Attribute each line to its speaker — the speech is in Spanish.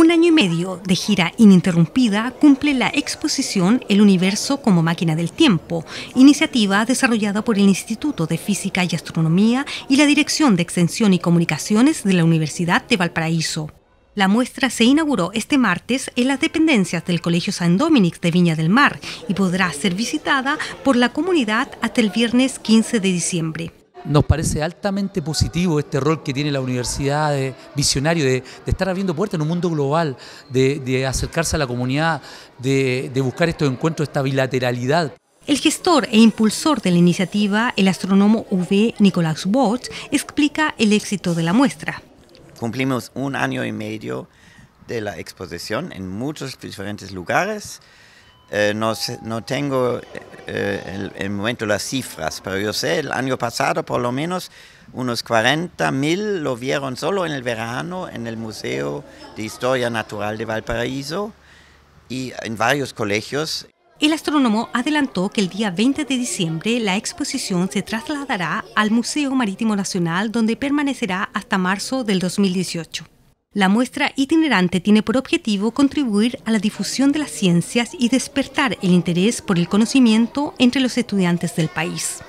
Speaker 1: Un año y medio de gira ininterrumpida cumple la exposición El Universo como Máquina del Tiempo, iniciativa desarrollada por el Instituto de Física y Astronomía y la Dirección de Extensión y Comunicaciones de la Universidad de Valparaíso. La muestra se inauguró este martes en las dependencias del Colegio San Dominic de Viña del Mar y podrá ser visitada por la comunidad hasta el viernes 15 de diciembre
Speaker 2: nos parece altamente positivo este rol que tiene la universidad de visionario, de, estar abriendo puertas en un mundo global, de, acercarse a la comunidad, de, buscar estos encuentros, esta bilateralidad.
Speaker 1: El gestor e impulsor de la iniciativa, el astrónomo V. Nicolás Bott, explica el éxito de la muestra.
Speaker 3: Cumplimos un año y medio de la exposición en muchos diferentes lugares. Eh, no, no, tengo en eh, el, el, momento las cifras, pero yo sé, el año pasado por lo menos unos 40 mil lo vieron solo en el verano en el Museo de Historia Natural de Valparaíso y en varios colegios.
Speaker 1: El astrónomo adelantó que el día 20 de diciembre la exposición se trasladará al Museo Marítimo Nacional, donde permanecerá hasta marzo del 2018. La muestra itinerante tiene por objetivo contribuir a la difusión de las ciencias y despertar el interés por el
Speaker 2: conocimiento entre los estudiantes del país.